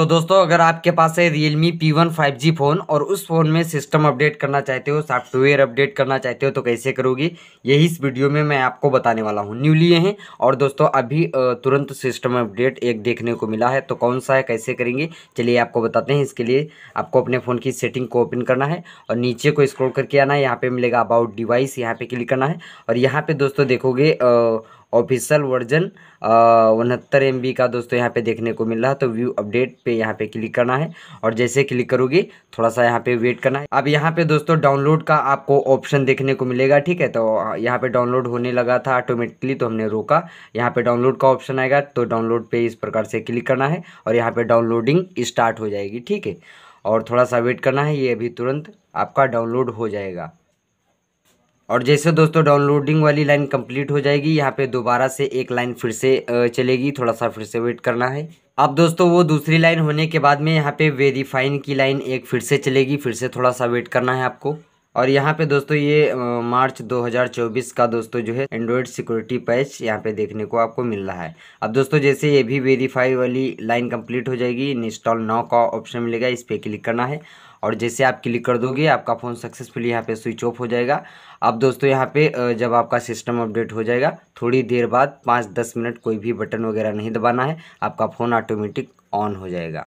तो दोस्तों अगर आपके पास है Realme P1 5G फ़ोन और उस फ़ोन में सिस्टम अपडेट करना चाहते हो सॉफ्टवेयर अपडेट करना चाहते हो तो कैसे करोगे यही इस वीडियो में मैं आपको बताने वाला हूँ न्यू लिए हैं और दोस्तों अभी तुरंत सिस्टम अपडेट एक देखने को मिला है तो कौन सा है कैसे करेंगे चलिए आपको बताते हैं इसके लिए आपको अपने फ़ोन की सेटिंग को ओपन करना है और नीचे को स्क्रोल करके आना है यहाँ पर मिलेगा अबाउट डिवाइस यहाँ पर क्लिक करना है और यहाँ पर दोस्तों देखोगे ऑफिशियल वर्जन उनहत्तर एम का दोस्तों यहाँ पे देखने को मिल रहा है तो व्यू अपडेट पे यहाँ पे क्लिक करना है और जैसे क्लिक करोगे थोड़ा सा यहाँ पे वेट करना है अब यहाँ पे दोस्तों डाउनलोड का आपको ऑप्शन देखने को मिलेगा ठीक है तो यहाँ पे डाउनलोड होने लगा था ऑटोमेटिकली तो हमने रोका यहाँ पे डाउनलोड का ऑप्शन आएगा तो डाउनलोड पे इस प्रकार से क्लिक करना है और यहाँ पे डाउनलोडिंग स्टार्ट हो जाएगी ठीक है और थोड़ा सा वेट करना है ये अभी तुरंत आपका डाउनलोड हो जाएगा और जैसे दोस्तों डाउनलोडिंग वाली लाइन कंप्लीट हो जाएगी यहाँ पे दोबारा से एक लाइन फिर से चलेगी थोड़ा सा फिर से वेट करना है अब दोस्तों वो दूसरी लाइन होने के बाद में यहाँ पे वेरीफाइन की लाइन एक फिर से चलेगी फिर से थोड़ा सा वेट करना है आपको और यहाँ पे दोस्तों ये मार्च 2024 का दोस्तों जो है एंड्रॉयड सिक्योरिटी पैच यहाँ पे देखने को आपको मिल रहा है अब दोस्तों जैसे ये भी वेरीफाई वाली लाइन कंप्लीट हो जाएगी इंस्टॉल नाउ का ऑप्शन मिलेगा इस पर क्लिक करना है और जैसे आप क्लिक कर दोगे आपका फ़ोन सक्सेसफुली यहाँ पे स्विच ऑफ हो जाएगा अब दोस्तों यहाँ पे जब आपका सिस्टम अपडेट हो जाएगा थोड़ी देर बाद पाँच दस मिनट कोई भी बटन वगैरह नहीं दबाना है आपका फ़ोन ऑटोमेटिक ऑन हो जाएगा